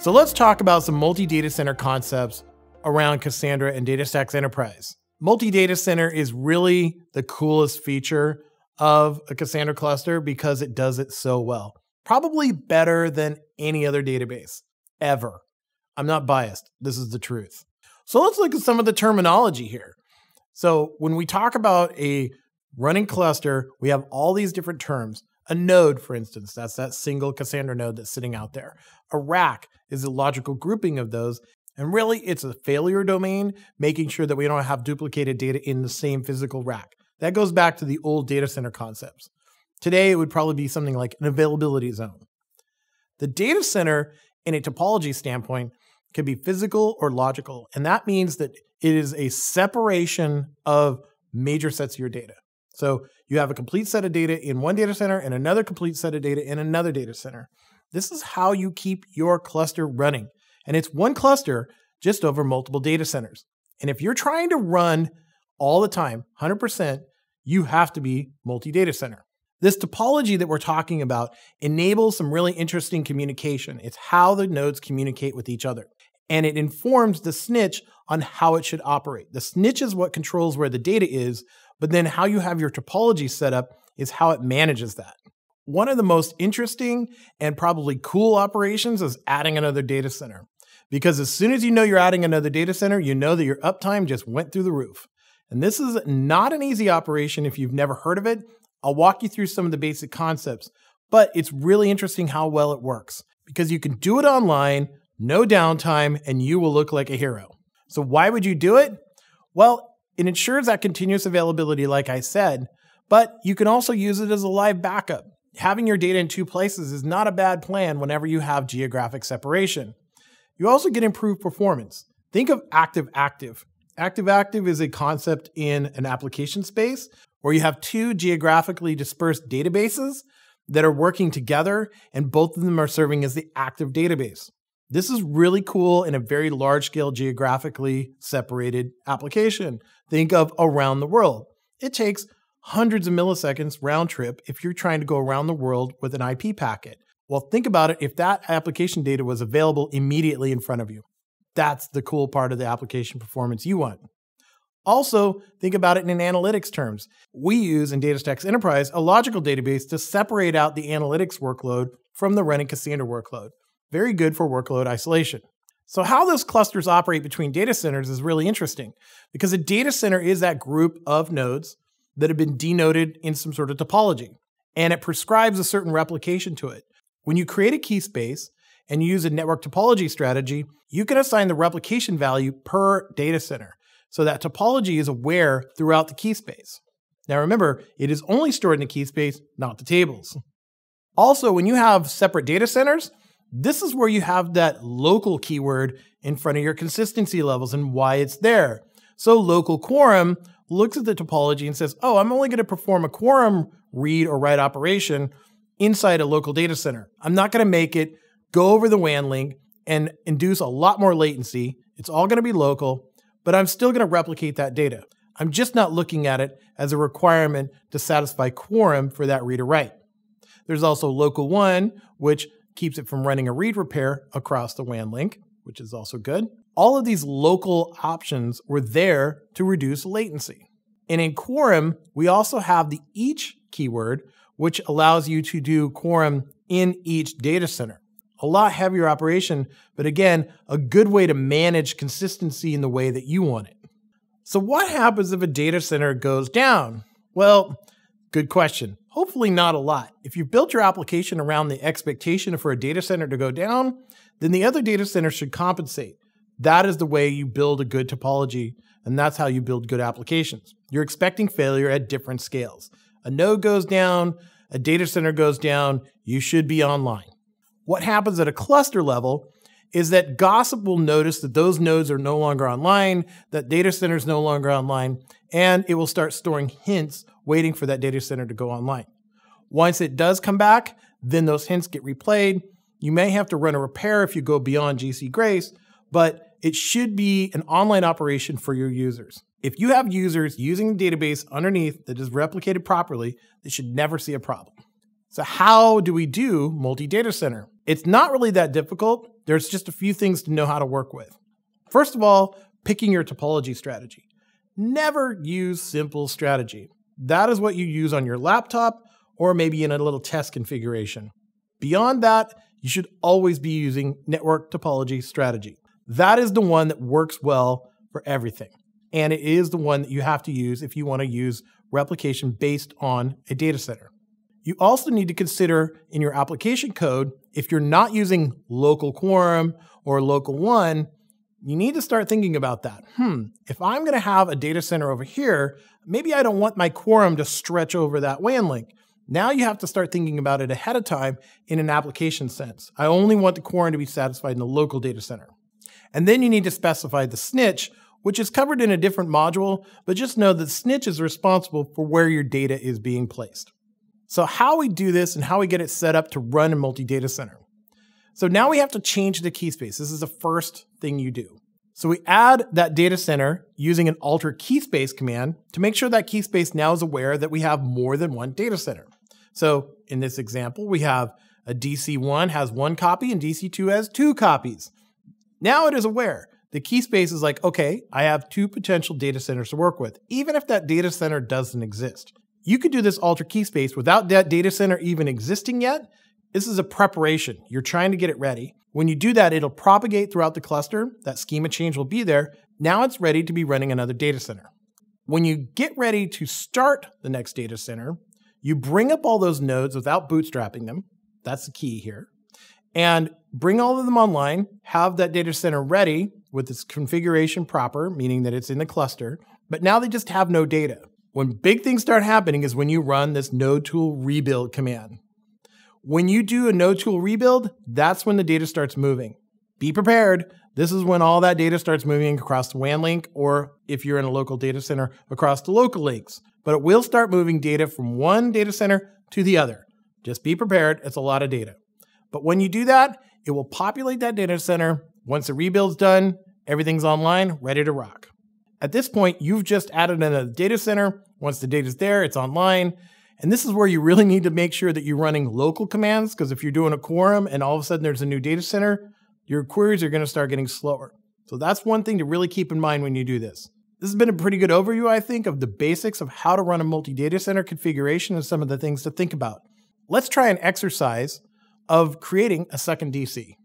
So let's talk about some multi-data center concepts around Cassandra and DataStax Enterprise. Multi-data center is really the coolest feature of a Cassandra cluster because it does it so well. Probably better than any other database ever. I'm not biased. This is the truth. So let's look at some of the terminology here. So when we talk about a running cluster, we have all these different terms. A node, for instance, that's that single Cassandra node that's sitting out there. A rack is a logical grouping of those. And really, it's a failure domain, making sure that we don't have duplicated data in the same physical rack. That goes back to the old data center concepts. Today, it would probably be something like an availability zone. The data center, in a topology standpoint, can be physical or logical. And that means that it is a separation of major sets of your data. So you have a complete set of data in one data center and another complete set of data in another data center. This is how you keep your cluster running. And it's one cluster just over multiple data centers. And if you're trying to run all the time, 100%, you have to be multi data center. This topology that we're talking about enables some really interesting communication. It's how the nodes communicate with each other. And it informs the snitch on how it should operate. The snitch is what controls where the data is, but then how you have your topology set up is how it manages that. One of the most interesting and probably cool operations is adding another data center. Because as soon as you know you're adding another data center, you know that your uptime just went through the roof. And this is not an easy operation if you've never heard of it. I'll walk you through some of the basic concepts, but it's really interesting how well it works because you can do it online, no downtime, and you will look like a hero. So why would you do it? Well, it ensures that continuous availability, like I said, but you can also use it as a live backup. Having your data in two places is not a bad plan whenever you have geographic separation. You also get improved performance. Think of active active. Active active is a concept in an application space where you have two geographically dispersed databases that are working together and both of them are serving as the active database. This is really cool in a very large scale, geographically separated application. Think of around the world. It takes hundreds of milliseconds round trip if you're trying to go around the world with an IP packet. Well, think about it if that application data was available immediately in front of you. That's the cool part of the application performance you want. Also, think about it in analytics terms. We use in DataStax Enterprise a logical database to separate out the analytics workload from the running Cassandra workload very good for workload isolation. So how those clusters operate between data centers is really interesting because a data center is that group of nodes that have been denoted in some sort of topology and it prescribes a certain replication to it. When you create a key space and you use a network topology strategy, you can assign the replication value per data center. So that topology is aware throughout the key space. Now remember, it is only stored in the key space, not the tables. Also, when you have separate data centers, this is where you have that local keyword in front of your consistency levels and why it's there. So local quorum looks at the topology and says, oh, I'm only going to perform a quorum read or write operation inside a local data center. I'm not going to make it go over the WAN link and induce a lot more latency. It's all going to be local, but I'm still going to replicate that data. I'm just not looking at it as a requirement to satisfy quorum for that read or write. There's also local one, which keeps it from running a read repair across the WAN link, which is also good. All of these local options were there to reduce latency. And in Quorum, we also have the each keyword, which allows you to do Quorum in each data center. A lot heavier operation, but again, a good way to manage consistency in the way that you want it. So what happens if a data center goes down? Well, Good question. Hopefully not a lot. If you've built your application around the expectation for a data center to go down, then the other data center should compensate. That is the way you build a good topology, and that's how you build good applications. You're expecting failure at different scales. A node goes down, a data center goes down, you should be online. What happens at a cluster level is that gossip will notice that those nodes are no longer online, that data center is no longer online, and it will start storing hints waiting for that data center to go online. Once it does come back, then those hints get replayed. You may have to run a repair if you go beyond GC Grace, but it should be an online operation for your users. If you have users using the database underneath that is replicated properly, they should never see a problem. So how do we do multi-data center? It's not really that difficult. There's just a few things to know how to work with. First of all, picking your topology strategy. Never use simple strategy. That is what you use on your laptop or maybe in a little test configuration. Beyond that, you should always be using network topology strategy. That is the one that works well for everything. And it is the one that you have to use if you want to use replication based on a data center. You also need to consider in your application code, if you're not using local quorum or local one, you need to start thinking about that. Hmm, if I'm going to have a data center over here, maybe I don't want my quorum to stretch over that WAN link. Now you have to start thinking about it ahead of time in an application sense. I only want the quorum to be satisfied in the local data center. And then you need to specify the snitch, which is covered in a different module, but just know that snitch is responsible for where your data is being placed. So how we do this and how we get it set up to run in multi-data center. So now we have to change the key space. This is the first thing you do. So we add that data center using an alter key space command to make sure that key space now is aware that we have more than one data center. So in this example, we have a DC1 has one copy and DC2 has two copies. Now it is aware. The key space is like, okay, I have two potential data centers to work with, even if that data center doesn't exist. You could do this alter key space without that data center even existing yet, this is a preparation. You're trying to get it ready. When you do that, it'll propagate throughout the cluster. That schema change will be there. Now it's ready to be running another data center. When you get ready to start the next data center, you bring up all those nodes without bootstrapping them. That's the key here. And bring all of them online, have that data center ready with its configuration proper, meaning that it's in the cluster, but now they just have no data. When big things start happening is when you run this node tool rebuild command. When you do a no tool rebuild, that's when the data starts moving. Be prepared. This is when all that data starts moving across the WAN link, or if you're in a local data center, across the local links. But it will start moving data from one data center to the other. Just be prepared, it's a lot of data. But when you do that, it will populate that data center. Once the rebuild's done, everything's online, ready to rock. At this point, you've just added another data center. Once the data's there, it's online. And this is where you really need to make sure that you're running local commands because if you're doing a quorum and all of a sudden there's a new data center, your queries are going to start getting slower. So that's one thing to really keep in mind when you do this. This has been a pretty good overview, I think, of the basics of how to run a multi-data center configuration and some of the things to think about. Let's try an exercise of creating a second DC.